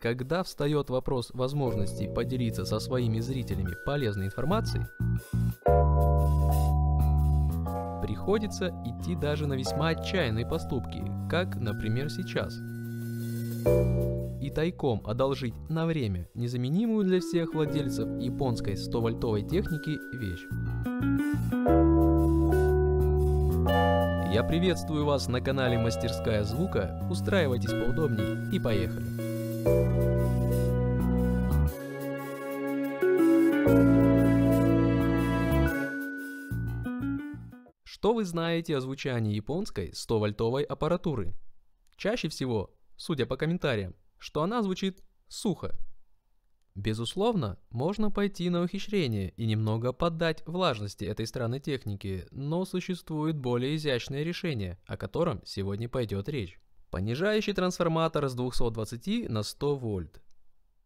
Когда встает вопрос возможности поделиться со своими зрителями полезной информацией, приходится идти даже на весьма отчаянные поступки, как, например, сейчас. И тайком одолжить на время незаменимую для всех владельцев японской 100-вольтовой техники вещь. Я приветствую вас на канале Мастерская Звука, устраивайтесь поудобнее и поехали! Что вы знаете о звучании японской 100-вольтовой аппаратуры? Чаще всего, судя по комментариям, что она звучит сухо. Безусловно, можно пойти на ухищрение и немного поддать влажности этой странной техники, но существует более изящное решение, о котором сегодня пойдет речь. Понижающий трансформатор с 220 на 100 вольт.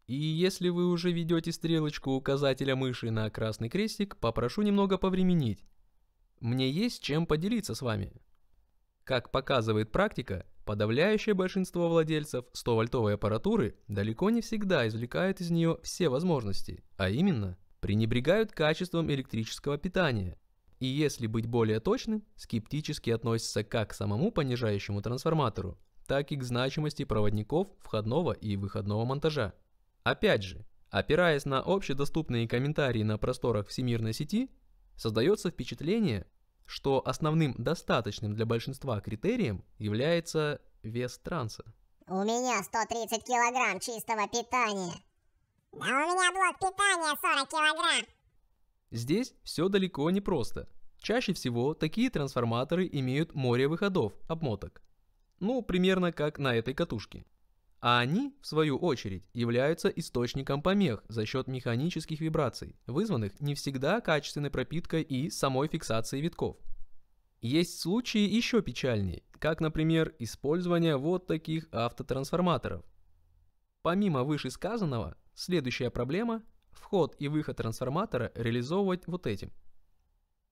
И если вы уже ведете стрелочку указателя мыши на красный крестик, попрошу немного повременить. Мне есть чем поделиться с вами. Как показывает практика, подавляющее большинство владельцев 100-вольтовой аппаратуры далеко не всегда извлекают из нее все возможности, а именно, пренебрегают качеством электрического питания. И если быть более точным, скептически относятся как к самому понижающему трансформатору, так и к значимости проводников входного и выходного монтажа. Опять же, опираясь на общедоступные комментарии на просторах всемирной сети, создается впечатление, что основным достаточным для большинства критерием является вес транса. У меня 130 килограмм чистого питания. Да у меня блок питания 40 килограмм. Здесь все далеко не просто. Чаще всего такие трансформаторы имеют море выходов, обмоток ну, примерно как на этой катушке. А они, в свою очередь, являются источником помех за счет механических вибраций, вызванных не всегда качественной пропиткой и самой фиксацией витков. Есть случаи еще печальнее, как, например, использование вот таких автотрансформаторов. Помимо вышесказанного, следующая проблема – вход и выход трансформатора реализовывать вот этим.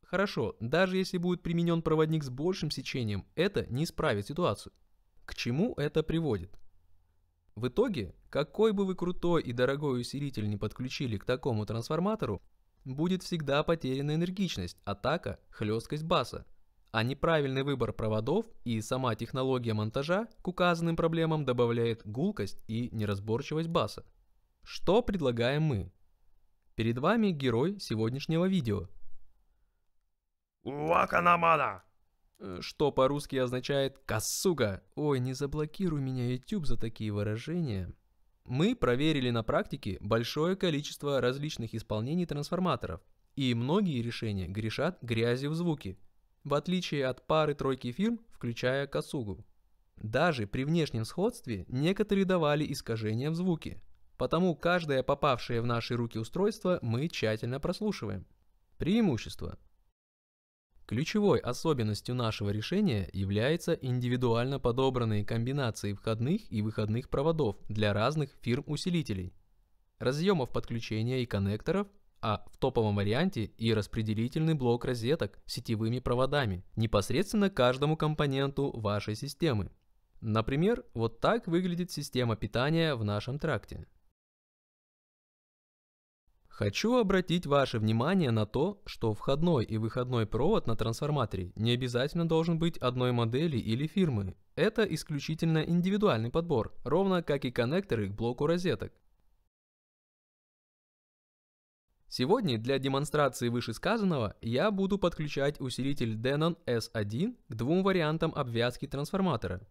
Хорошо, даже если будет применен проводник с большим сечением, это не исправит ситуацию. К чему это приводит? В итоге, какой бы вы крутой и дорогой усилитель не подключили к такому трансформатору, будет всегда потеряна энергичность, атака, хлесткость баса, а неправильный выбор проводов и сама технология монтажа к указанным проблемам добавляет гулкость и неразборчивость баса. Что предлагаем мы? Перед вами герой сегодняшнего видео. Уаканамана! Э, что по-русски означает «косуга». Ой, не заблокируй меня YouTube за такие выражения. Мы проверили на практике большое количество различных исполнений трансформаторов, и многие решения грешат грязью в звуке, в отличие от пары-тройки фирм, включая косугу. Даже при внешнем сходстве некоторые давали искажения в звуке, потому каждое попавшее в наши руки устройство мы тщательно прослушиваем. Преимущество. Ключевой особенностью нашего решения является индивидуально подобранные комбинации входных и выходных проводов для разных фирм-усилителей, разъемов подключения и коннекторов, а в топовом варианте и распределительный блок розеток с сетевыми проводами непосредственно каждому компоненту вашей системы. Например, вот так выглядит система питания в нашем тракте. Хочу обратить ваше внимание на то, что входной и выходной провод на трансформаторе не обязательно должен быть одной модели или фирмы. Это исключительно индивидуальный подбор, ровно как и коннекторы к блоку розеток. Сегодня для демонстрации вышесказанного я буду подключать усилитель Denon S1 к двум вариантам обвязки трансформатора.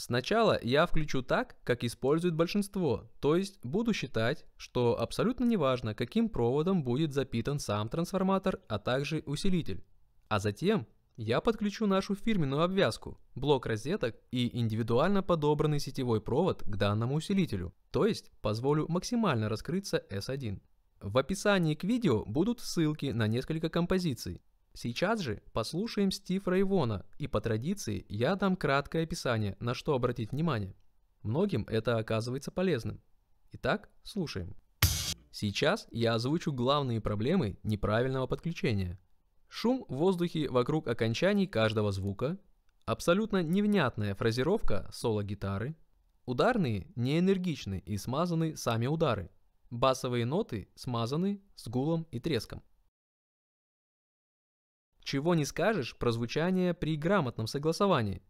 Сначала я включу так, как использует большинство, то есть буду считать, что абсолютно неважно, каким проводом будет запитан сам трансформатор, а также усилитель. А затем я подключу нашу фирменную обвязку, блок розеток и индивидуально подобранный сетевой провод к данному усилителю, то есть позволю максимально раскрыться S1. В описании к видео будут ссылки на несколько композиций, Сейчас же послушаем Стив Райвона, и по традиции я дам краткое описание, на что обратить внимание. Многим это оказывается полезным. Итак, слушаем. Сейчас я озвучу главные проблемы неправильного подключения. Шум в воздухе вокруг окончаний каждого звука, абсолютно невнятная фразировка соло-гитары, ударные неэнергичны и смазаны сами удары, басовые ноты смазаны с гулом и треском. Чего не скажешь про звучание при грамотном согласовании.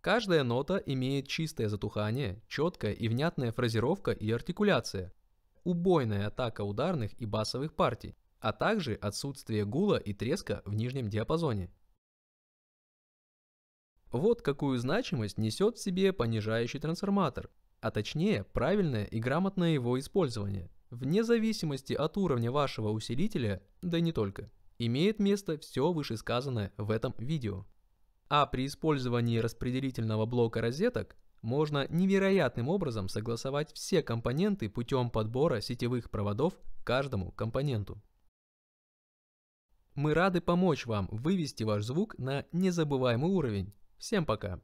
Каждая нота имеет чистое затухание, четкая и внятная фразировка и артикуляция, убойная атака ударных и басовых партий, а также отсутствие гула и треска в нижнем диапазоне. Вот какую значимость несет в себе понижающий трансформатор, а точнее правильное и грамотное его использование, вне зависимости от уровня вашего усилителя, да и не только. Имеет место все вышесказанное в этом видео. А при использовании распределительного блока розеток можно невероятным образом согласовать все компоненты путем подбора сетевых проводов каждому компоненту. Мы рады помочь вам вывести ваш звук на незабываемый уровень. Всем пока!